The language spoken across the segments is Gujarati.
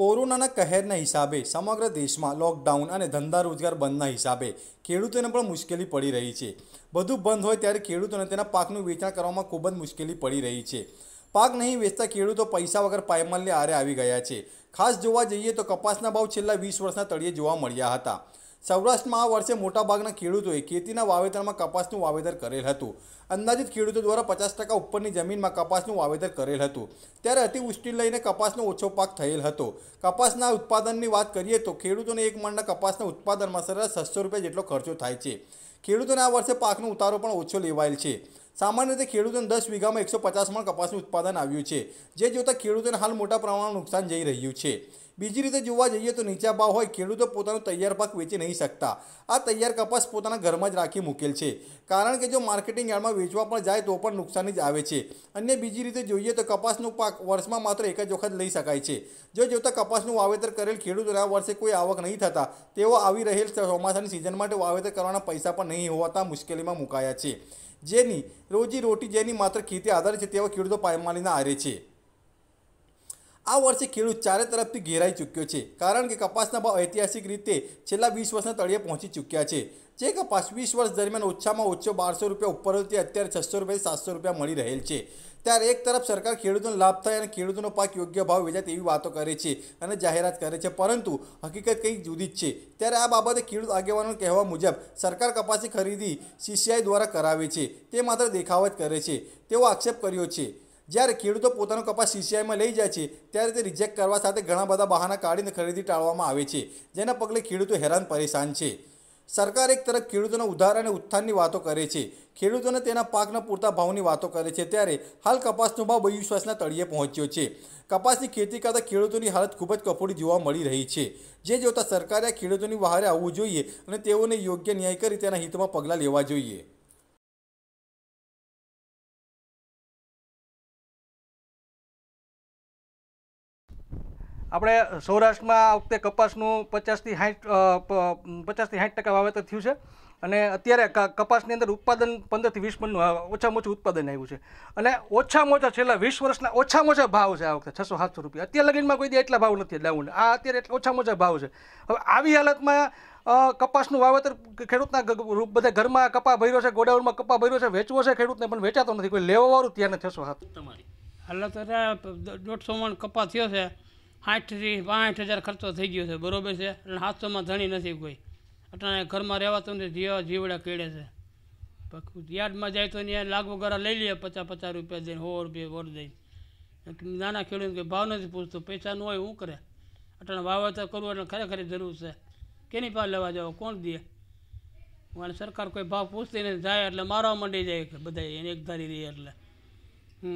કોરોનાના કહેરના હિસાબે સમગ્ર દેશમાં લોકડાઉન અને ધંધા રોજગાર બંધના હિસાબે ખેડૂતોને પણ મુશ્કેલી પડી રહી છે બધું બંધ હોય ત્યારે ખેડૂતોને તેના પાકનું વેચાણ કરવામાં ખૂબ જ મુશ્કેલી પડી રહી છે પાક નહીં વેચતા ખેડૂતો પૈસા વગર પાયમાલને આરે આવી ગયા છે ખાસ જોવા જઈએ તો કપાસના ભાવ છેલ્લા વીસ વર્ષના તળિયે જોવા મળ્યા હતા સૌરાષ્ટ્રમાં આ વર્ષે મોટાભાગના ખેડૂતોએ ખેતીના વાવેતરમાં કપાસનું વાવેતર કરેલ હતું અંદાજિત ખેડૂતો દ્વારા પચાસ ટકા ઉપરની જમીનમાં કપાસનું વાવેતર કરેલ હતું ત્યારે અતિવૃષ્ટિ લઈને કપાસનો ઓછો પાક થયેલ હતો કપાસના ઉત્પાદનની વાત કરીએ તો ખેડૂતોને એક મણના કપાસના ઉત્પાદનમાં સરેરાશ છસો રૂપિયા જેટલો ખર્ચો થાય છે ખેડૂતોને આ વર્ષે પાકનો ઉતારો પણ ઓછો લેવાયેલ છે સામાન્ય રીતે ખેડૂતોને દસ વીઘામાં એકસો પચાસ મણ કપાસનું ઉત્પાદન આવ્યું છે જે જોતાં ખેડૂતોને હાલ મોટા પ્રમાણમાં નુકસાન જઈ રહ્યું છે બીજી રીતે જોવા જઈએ તો નીચા ભાવ હોય ખેડૂતો પોતાનો તૈયાર પાક વેચી નહીં શકતા આ તૈયાર કપાસ પોતાના ઘરમાં જ રાખી મૂકેલ છે કારણ કે જો માર્કેટિંગ યાર્ડમાં વેચવા પણ જાય તો પણ નુકસાની જ આવે છે અન્ય બીજી રીતે જોઈએ તો કપાસનો પાક વર્ષમાં માત્ર એક જ વખત લઈ શકાય છે જો જોતાં કપાસનું વાવેતર કરેલ ખેડૂતોને આ વર્ષે કોઈ આવક નહીં થતા તેઓ આવી રહેલ ચોમાસાની સિઝન માટે વાવેતર કરવાના પૈસા પણ નહીં હોવાતા મુશ્કેલીમાં મુકાયા છે જેની રોજી રોટી જેની માત્ર ખેતી આધાર છે તેવા ખેડૂતો પાયમાલીના આરે છે આ વર્ષે ખેડૂત ચારે તરફથી ઘેરાઈ ચૂક્યો છે કારણ કે કપાસના ભાવ ઐતિહાસિક રીતે છેલ્લા વીસ વર્ષના તળિયે પહોંચી ચૂક્યા છે જે કપાસ વીસ વર્ષ દરમિયાન ઓછામાં ઓછો બારસો રૂપિયા ઉપરથી અત્યારે છસો રૂપિયા સાતસો રૂપિયા મળી રહેલ છે ત્યારે એક તરફ સરકાર ખેડૂતોનો લાભ થાય અને ખેડૂતોનો પાક યોગ્ય ભાવ વેચાય તેવી વાતો કરે છે અને જાહેરાત કરે છે પરંતુ હકીકત કંઈક જુદી જ છે ત્યારે આ બાબતે ખેડૂત આગેવાનોના કહેવા મુજબ સરકાર કપાસની ખરીદી સીસીઆઈ દ્વારા કરાવે છે તે માત્ર દેખાવ જ કરે છે તેવો આક્ષેપ કર્યો છે જ્યારે ખેડૂતો પોતાનો કપાસ સીસીઆઈમાં લઈ જાય છે ત્યારે તે રિજેક્ટ કરવા સાથે ઘણા બધા બહાના કાઢીને ખરીદી ટાળવામાં આવે છે જેના પગલે ખેડૂતો હેરાન પરેશાન છે સરકાર એક તરફ ખેડૂતોના ઉદ્ધાર અને ઉત્થાનની વાતો કરે છે ખેડૂતોને તેના પાકના પૂરતા ભાવની વાતો કરે છે ત્યારે હાલ કપાસનો ભાવ બહિશ્વાસના તળિયે પહોંચ્યો છે કપાસની ખેતી કરતાં ખેડૂતોની હાલત ખૂબ જ કફોડી જોવા મળી રહી છે જે જોતાં સરકારે આ ખેડૂતોની વહારે આવવું જોઈએ અને તેઓને યોગ્ય ન્યાય કરી તેના હિતમાં પગલાં લેવા જોઈએ આપણે સૌરાષ્ટ્રમાં આ વખતે કપાસનું પચાસથી સાઠ પચાસથી સાઠ ટકા વાવેતર થયું છે અને અત્યારે કપાસની અંદર ઉત્પાદન પંદરથી વીસ મણનું ઓછામાં ઓછું ઉત્પાદન આવ્યું છે અને ઓછામાં ઓછા છેલ્લા વીસ વર્ષના ઓછામાં ઓછા ભાવ છે આ વખતે છસો સાતસો રૂપિયા અત્યારે લગીનમાં કોઈ દે એટલા ભાવ નથી ડાઉન આ અત્યારે એટલા ઓછામાં ઓછા ભાવ છે હવે આવી હાલતમાં કપાસનું વાવેતર ખેડૂતના બધા ઘરમાં કપા ભર્યો છે ગોડાઉનમાં કપા ભર્યો છે વેચવો છે ખેડૂતને પણ વેચાતો નથી કોઈ લેવાવાળું ત્યાં નથી થશો હાથ તમારી હાલ તો દોઢસો મણ કપા થયો છે આઠથી પાંઠ હજાર ખર્ચો થઈ ગયો છે બરાબર છે અને હાથોમાં ધણી નથી કોઈ અટાણે ઘરમાં રહેવાતું નથી જીવા જીવડા કેળે છે યાર્ડમાં જાય તો ત્યાં લાખ ગરા લઈ લઈએ પચાસ પચાસ રૂપિયા દઈને સો રૂપિયા વોટ દઈને નાના ખેડૂત કે ભાવ નથી પૂછતો પૈસા ન હોય હું કરે અટાણે વાવેતર કરવું એટલે ખરેખર જરૂર છે કેની પાસે લેવા જાવ કોણ દે અને સરકાર કોઈ ભાવ પૂછતી નથી જાય એટલે મારવા માંડી જાય કે બધા એને એક ધારી રહી એટલે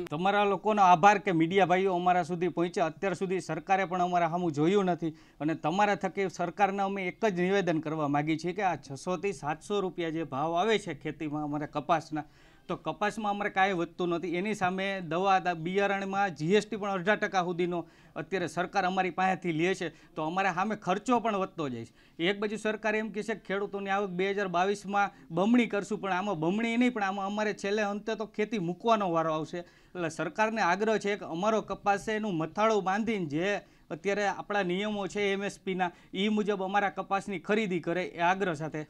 તમારા લોકોનો આભાર કે મીડિયા ભાઈઓ અમારા સુધી પહોંચ્યા અત્યાર સુધી સરકારે પણ અમારા સામું જોયું નથી અને તમારા થકી સરકારને અમે એક જ નિવેદન કરવા માગીએ છીએ કે આ છસોથી સાતસો રૂપિયા જે ભાવ આવે છે ખેતીમાં અમારા કપાસના તો કપાસમાં અમારે કાંઈ વધતું નથી એની સામે દવા બિયારણમાં જીએસટી પણ અઢાર ટકા સુધીનો અત્યારે સરકાર અમારી પાસેથી લે છે તો અમારે સામે ખર્ચો પણ વધતો જાય છે એક બાજુ સરકાર એમ કહે છે કે ખેડૂતોની આવક બે હજાર બાવીસમાં બમણી કરશું પણ આમાં બમણી નહીં પણ આમાં અમારે છેલ્લે અંતે તો ખેતી મૂકવાનો વારો આવશે એટલે સરકારને આગ્રહ છે કે અમારો કપાસે એનું મથાળું બાંધીને જે અત્યારે આપણા નિયમો છે એમએસપીના એ મુજબ અમારા કપાસની ખરીદી કરે એ આગ્રહ સાથે